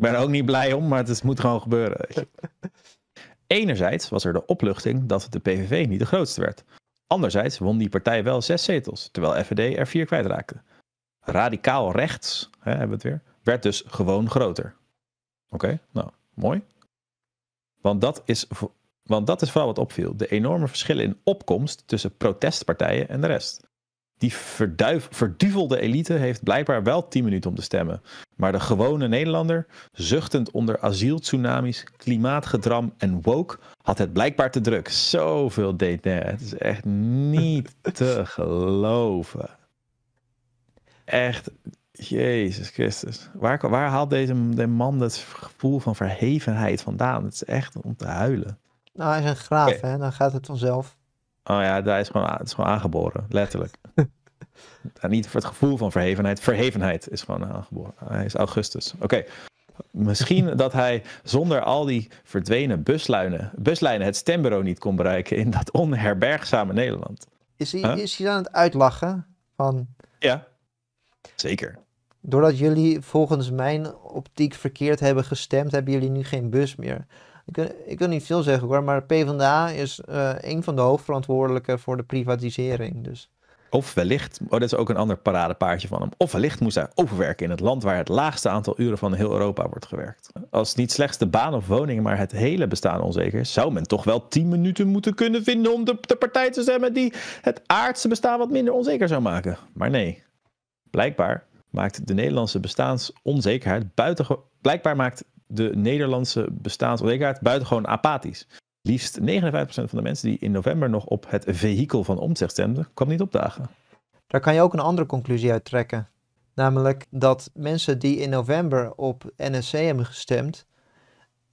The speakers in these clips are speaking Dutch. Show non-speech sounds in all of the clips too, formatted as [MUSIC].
Ik ben er ook niet blij om, maar het moet gewoon gebeuren. [LAUGHS] Enerzijds was er de opluchting dat de PVV niet de grootste werd. Anderzijds won die partij wel zes zetels, terwijl FVD er vier kwijtraakte. Radicaal rechts, hè, hebben we het weer, werd dus gewoon groter. Oké, nou, mooi. Want dat, is, want dat is vooral wat opviel. De enorme verschillen in opkomst tussen protestpartijen en de rest. Die verduivelde elite heeft blijkbaar wel 10 minuten om te stemmen. Maar de gewone Nederlander, zuchtend onder asieltsunamis, klimaatgedram en woke, had het blijkbaar te druk. Zoveel detail. Het is echt niet [LAUGHS] te geloven. Echt, Jezus Christus. Waar, waar haalt deze de man dat gevoel van verhevenheid vandaan? Het is echt om te huilen. Nou, hij is een graaf, hè? Dan gaat het vanzelf. Oh ja, daar is gewoon, het is gewoon aangeboren, letterlijk. [LAUGHS] niet voor het gevoel van verhevenheid. Verhevenheid is gewoon aangeboren. Hij is Augustus. Oké. Misschien dat hij zonder al die verdwenen buslijnen, buslijnen het stembureau niet kon bereiken in dat onherbergzame Nederland. Is hij, is hij aan het uitlachen? Van... Ja, zeker. Doordat jullie volgens mijn optiek verkeerd hebben gestemd, hebben jullie nu geen bus meer. Ik, ik wil niet veel zeggen hoor, maar PvdA is uh, een van de hoofdverantwoordelijken voor de privatisering. Dus. Of wellicht, oh, dat is ook een ander paradepaardje van hem. Of wellicht moest hij overwerken in het land waar het laagste aantal uren van heel Europa wordt gewerkt. Als niet slechts de baan of woning, maar het hele bestaan onzeker is, zou men toch wel tien minuten moeten kunnen vinden om de, de partij te stemmen die het aardse bestaan wat minder onzeker zou maken. Maar nee, blijkbaar maakt de Nederlandse bestaansonzekerheid buitengewoon. Blijkbaar maakt de Nederlandse bestaansonzekerheid buitengewoon apathisch. Liefst 59% van de mensen die in november nog op het vehikel van omzet stemden, kwam niet opdagen. Daar kan je ook een andere conclusie uit trekken. Namelijk dat mensen die in november op NSC hebben gestemd,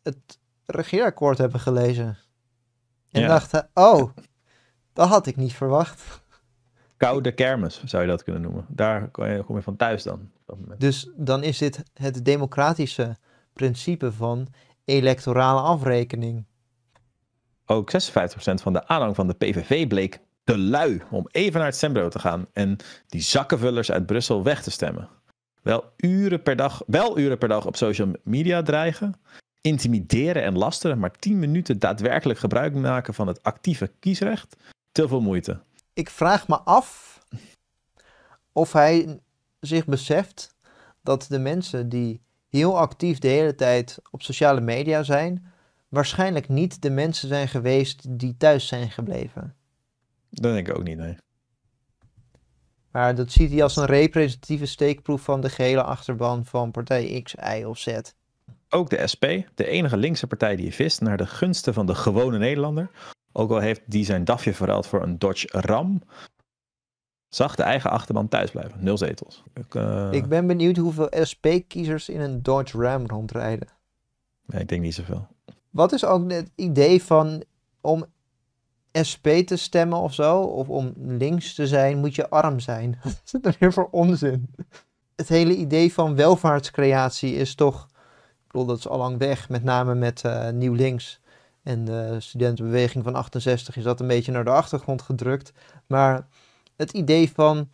het regeerakkoord hebben gelezen. En dachten, oh, dat had ik niet verwacht. Koude kermis zou je dat kunnen noemen. Daar kom je van thuis dan. Dus dan is dit het democratische principe van electorale afrekening. Ook 56% van de aanhang van de PVV bleek te lui om even naar het stembureau te gaan en die zakkenvullers uit Brussel weg te stemmen. Wel uren per dag, wel uren per dag op social media dreigen, intimideren en lasteren, maar 10 minuten daadwerkelijk gebruik maken van het actieve kiesrecht, te veel moeite. Ik vraag me af of hij zich beseft dat de mensen die heel actief de hele tijd op sociale media zijn, waarschijnlijk niet de mensen zijn geweest die thuis zijn gebleven. Dat denk ik ook niet, nee. Maar dat ziet hij als een representatieve steekproef van de gehele achterban van partij X, Y of Z. Ook de SP, de enige linkse partij die vist naar de gunsten van de gewone Nederlander. Ook al heeft die zijn dafje verhaald voor een Dodge Ram, zag de eigen achterban thuis blijven. Nul zetels. Ik, eh, ik ben benieuwd hoeveel SP-kiezers in een Dodge Ram rondrijden. Nee, ik denk niet zoveel. Wat is ook het idee van om SP te stemmen of zo, of om links te zijn, moet je arm zijn? [LAUGHS] Wat is dat weer voor onzin? Het hele idee van welvaartscreatie is toch, ik bedoel, dat is al lang weg, met name met uh, Nieuw Links. En de studentenbeweging van 68 is dat een beetje naar de achtergrond gedrukt. Maar het idee van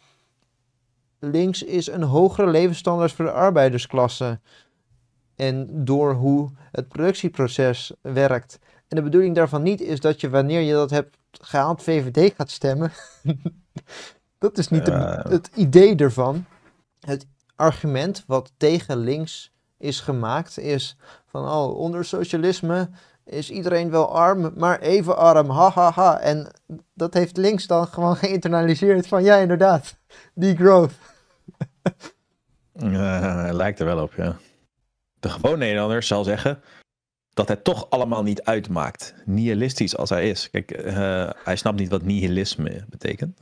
links is een hogere levensstandaard voor de arbeidersklasse en door hoe het productieproces werkt. En de bedoeling daarvan niet is dat je wanneer je dat hebt gehaald VVD gaat stemmen. [LAUGHS] dat is niet het idee ervan. Het argument wat tegen links is gemaakt is van oh, onder socialisme is iedereen wel arm, maar even arm, hahaha. Ha, ha. En dat heeft links dan gewoon [LAUGHS] geïnternaliseerd van ja, inderdaad, die growth. [LAUGHS] lijkt er wel op, ja de gewone Nederlander zal zeggen dat het toch allemaal niet uitmaakt. Nihilistisch als hij is. Kijk, eh, hij snapt niet wat nihilisme betekent.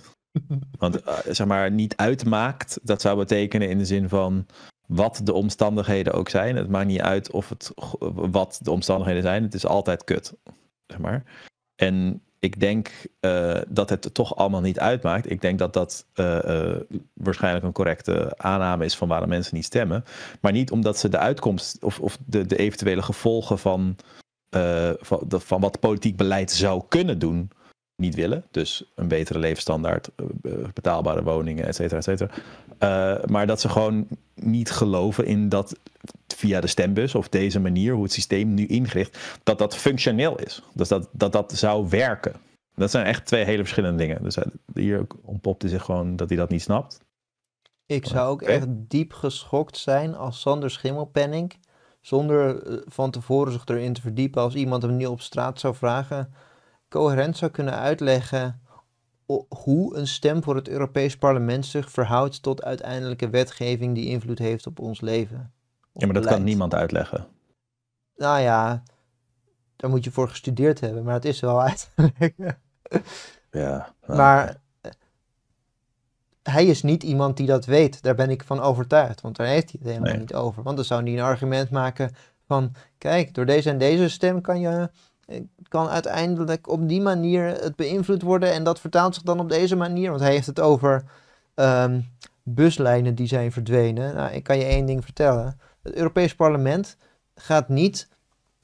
[LAUGHS] Want eh, zeg maar, niet uitmaakt, dat zou betekenen in de zin van wat de omstandigheden ook zijn. Het maakt niet uit of het, wat de omstandigheden zijn. Het is altijd kut. Zeg maar. En ik denk eh, dat het toch allemaal niet uitmaakt. Ik denk dat dat eh, eh, waarschijnlijk een correcte aanname is van waarom mensen niet stemmen. Maar niet omdat ze de uitkomst of, of de, de, eventuele gevolgen van, van, van, wat politiek beleid zou kunnen doen niet willen. Dus een betere levensstandaard, eh, eh, betaalbare woningen, et cetera, et cetera. Eh, maar dat ze gewoon niet geloven in dat via de stembus of deze manier, hoe het systeem nu ingericht, dat dat functioneel is. Dus dat dat, dat zou werken. Dat zijn echt twee hele verschillende dingen. Dus hier ontpopte zich gewoon dat hij dat niet snapt. Ik zou ook echt diep geschokt zijn als Sander Schimmelpenning, zonder van tevoren zich erin te verdiepen, als iemand hem nu op straat zou vragen coherent zou kunnen uitleggen hoe een stem voor het Europees Parlement zich verhoudt tot uiteindelijke wetgeving die invloed heeft op ons leven. ja, maar dat kan niemand uitleggen. Nou ja, daar moet je voor gestudeerd hebben, maar het is wel uit te leggen. Ja. Nou. maar eh, hij is niet iemand die dat weet, daar ben ik van overtuigd, want daar heeft hij het helemaal niet over. Want dan zou hij een argument maken van, kijk, door deze en deze stem kan je kan uiteindelijk op die manier het beïnvloed worden. En dat vertaalt zich dan op deze manier. Want hij heeft het over ehm, buslijnen die zijn verdwenen. Nou, ik kan je één ding vertellen. Het Europees Parlement gaat niet,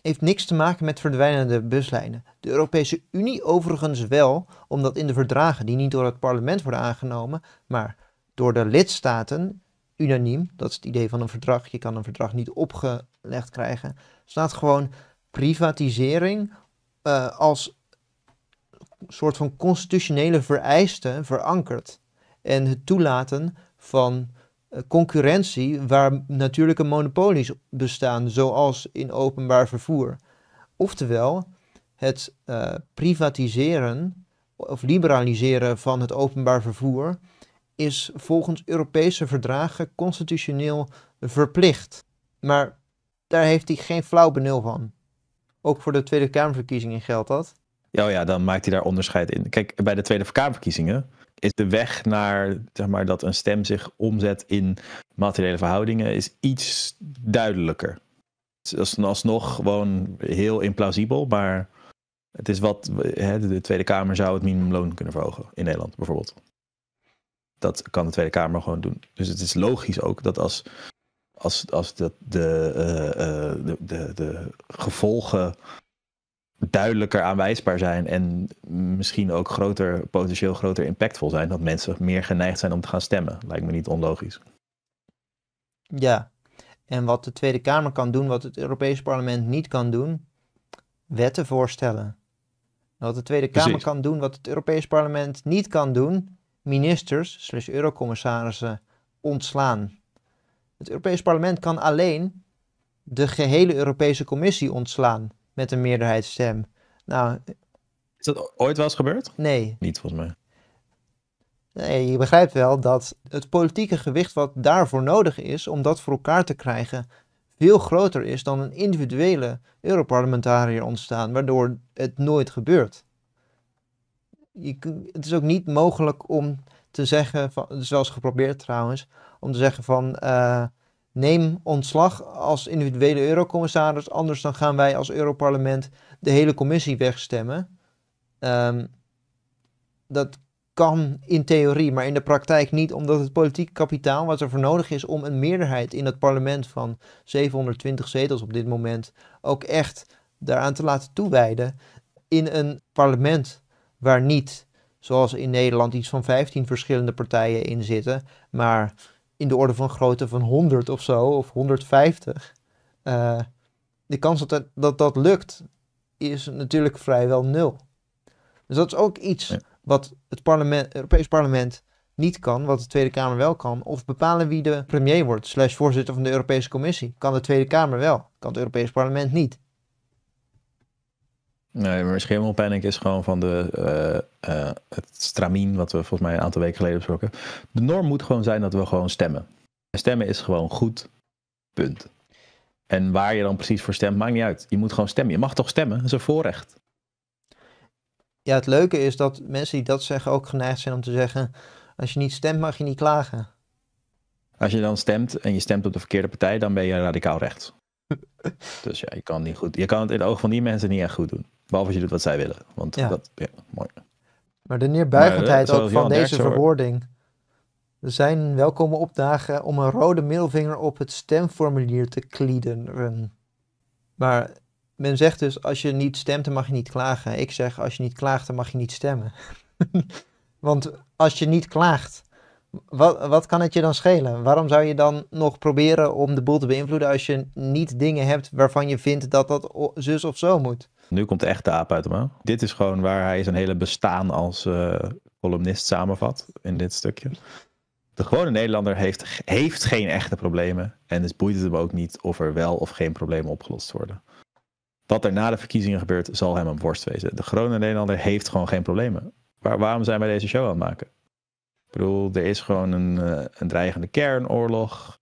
heeft niks te maken met verdwijnende buslijnen. De Europese Unie overigens wel, omdat in de verdragen die niet door het parlement worden aangenomen, maar door de lidstaten unaniem, dat is het idee van een verdrag, je kan een verdrag niet opgelegd krijgen, staat gewoon privatisering eh, als soort van constitutionele vereiste verankerd. En het toelaten van eh, concurrentie waar natuurlijke monopolies bestaan, zoals in openbaar vervoer. Oftewel, het eh, privatiseren of liberaliseren van het openbaar vervoer is volgens Europese verdragen constitutioneel verplicht. Maar daar heeft hij geen flauw benul van ook voor de Tweede Kamerverkiezingen geldt dat. Ja, oh ja, dan maakt hij daar onderscheid in. Kijk, bij de Tweede Kamerverkiezingen is de weg naar zeg maar, dat een stem zich omzet in materiële verhoudingen is iets duidelijker. Het is alsnog gewoon heel implausibel, maar het is wat hè, de Tweede Kamer zou het minimumloon kunnen verhogen in Nederland bijvoorbeeld. Dat kan de Tweede Kamer gewoon doen. Dus het is logisch ook dat als als, als de, de, eh, eh, de, de, de, gevolgen duidelijker aanwijsbaar zijn en misschien ook groter, potentieel groter impactvol zijn, dat mensen meer geneigd zijn om te gaan stemmen. Lijkt me niet onlogisch. Ja, en wat de Tweede Kamer kan doen, wat het Europese parlement niet kan doen, wetten voorstellen. Wat de Tweede Kamer kan doen, wat het Europees parlement niet kan doen, ministers slechts eurocommissarissen ontslaan. Het Europees Parlement kan alleen de gehele Europese Commissie ontslaan met een meerderheidsstem. Nou, is dat ooit wel eens gebeurd? Nee. Niet volgens mij. Nee, je begrijpt wel dat het politieke gewicht wat daarvoor nodig is om dat voor elkaar te krijgen, veel groter is dan een individuele Europarlementariër ontstaan, waardoor het nooit gebeurt het is ook niet mogelijk om te zeggen, wel eens geprobeerd trouwens, om te zeggen van eh, neem ontslag als individuele eurocommissaris, anders dan gaan wij als Europarlement de hele commissie wegstemmen. Ehm, dat kan in theorie, maar in de praktijk niet, omdat het politieke kapitaal wat er voor nodig is om een meerderheid in het parlement van 720 zetels op dit moment ook echt daaraan te laten toewijden, in een parlement waar niet, zoals in Nederland, iets van 15 verschillende partijen in zitten, maar in de orde van grootte van 100 of zo, of 150. Eh, de kans dat, dat dat lukt is natuurlijk vrijwel nul. Dus dat is ook iets wat het parlement, Europees Parlement niet kan, wat de Tweede Kamer wel kan. Of bepalen wie de premier wordt, slash voorzitter van de Europese Commissie. Kan de Tweede Kamer wel, kan het Europees Parlement niet. Nee, maar Schimmelpanic is gewoon van de, eh, eh, het stramien, wat we volgens mij een aantal weken geleden besproken De norm moet gewoon zijn dat we gewoon stemmen. En stemmen is gewoon goed, punt. En waar je dan precies voor stemt, maakt niet uit. Je moet gewoon stemmen. Je mag toch stemmen, dat is een voorrecht. Ja, het leuke is dat mensen die dat zeggen ook geneigd zijn om te zeggen: als je niet stemt, mag je niet klagen. Als je dan stemt en je stemt op de verkeerde partij, dan ben je radicaal rechts. [LAUGHS] dus ja, je kan, niet goed, je kan het in het ogen van die mensen niet echt goed doen. Behalve als je doet wat zij willen. Want dat, ja, mooi. Maar de neerbuigendheid eh, ook van deze verwoording. zijn welkome opdagen om een rode middelvinger op het stemformulier te kliederen. Maar men zegt dus, als je niet stemt, dan mag je niet klagen. Ik zeg, als je niet klaagt, dan mag je niet stemmen. [LAUGHS] Want als je niet klaagt, wat, wat kan het je dan schelen? Waarom zou je dan nog proberen om de boel te beïnvloeden als je niet dingen hebt waarvan je vindt dat dat zus of zo moet? Nu komt de echte aap uit hem Dit is gewoon waar hij zijn hele bestaan als eh, columnist samenvat in dit stukje. De gewone Nederlander heeft, heeft geen echte problemen en dus boeit het hem ook niet of er wel of geen problemen opgelost worden. Wat er na de verkiezingen gebeurt, zal hem een worst wezen. De gewone Nederlander heeft gewoon geen problemen. Waar, waarom zijn wij deze show aan het maken? Ik bedoel, er is gewoon een, eh, een dreigende kernoorlog.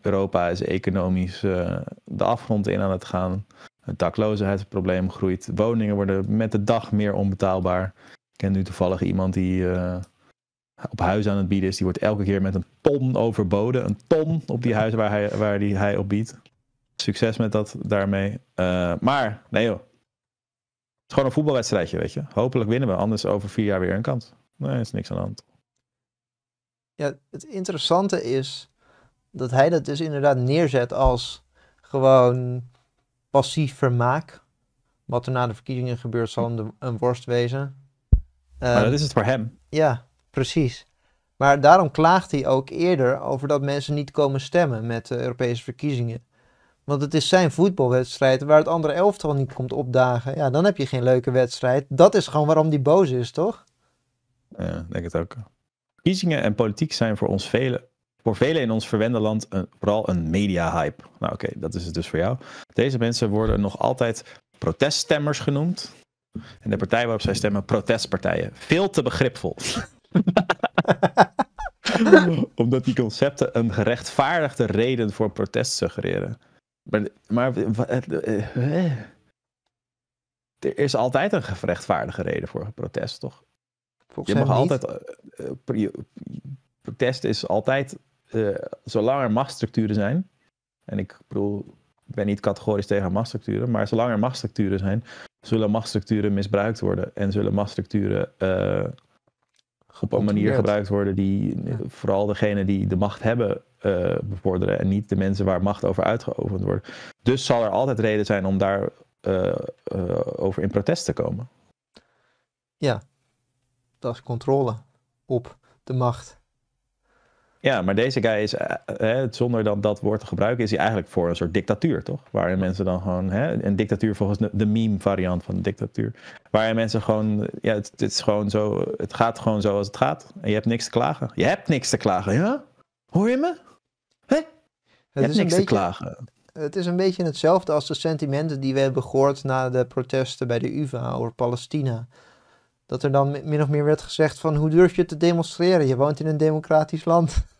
Europa is economisch eh, de afgrond in aan het gaan. Het daklozenheidsprobleem groeit. Woningen worden met de dag meer onbetaalbaar. Ik ken nu toevallig iemand die eh, op huis aan het bieden is. Die wordt elke keer met een ton overboden. Een ton op die huis waar hij, waar die, hij op biedt. Succes met dat daarmee. Eh, maar, nee joh. Het is gewoon een voetbalwedstrijdje, weet je. Hopelijk winnen we, anders over vier jaar weer een kans. Nee, is niks aan de hand. Ja, het interessante is dat hij dat dus inderdaad neerzet als gewoon passief vermaak. Wat er na de verkiezingen gebeurt zal hem een worst wezen. maar ehm, dat is het voor hem. Ja, precies. Maar daarom klaagt hij ook eerder over dat mensen niet komen stemmen met de Europese verkiezingen. Want het is zijn voetbalwedstrijd waar het andere elftal niet komt opdagen. Ja, dan heb je geen leuke wedstrijd. Dat is gewoon waarom die boos is, toch? Ja, denk het ook. Verkiezingen en politiek zijn voor ons velen voor velen in ons verwende land een, vooral een media-hype. Nou oké, dat is het dus voor jou. Deze mensen worden nog altijd proteststemmers genoemd. En de partij waarop zij stemmen, protestpartijen. Veel te begripvol. [LAUGHS] Omdat die concepten een gerechtvaardigde reden voor protest suggereren. Maar, maar eh, eh, eh. er is altijd een gerechtvaardige reden voor een protest, toch? Volgens je mag altijd. protest is altijd eh, zolang er machtsstructuren zijn, en ik bedoel, ik ben niet categorisch tegen machtsstructuren, maar zolang er machtsstructuren zijn, zullen machtsstructuren misbruikt worden en zullen machtsstructuren eh, op een manier gebruikt worden die vooral degene die de macht hebben eh, bevorderen en niet de mensen waar macht over uitgeoefend wordt. Dus zal er altijd reden zijn om daar over in protest te komen. Ja, dat is controle op de macht. Ja, maar deze guy is, eh, eh, zonder dan dat woord te gebruiken, is hij eigenlijk voor een soort dictatuur, toch? Waarin mensen dan gewoon, hè, een dictatuur volgens de meme-variant van een dictatuur. Waarin mensen gewoon, ja, het, is gewoon zo, het gaat gewoon zo als het gaat. En je hebt niks te klagen. Je hebt niks te klagen, ja? Hoor je me? Hè? Het je hebt is niks een beetje, te klagen. Het is een beetje hetzelfde als de sentimenten die we hebben gehoord na de protesten bij de UvA over Palestina dat er dan min of meer werd gezegd van hoe durf je te demonstreren? Je woont in een democratisch land. [LAUGHS]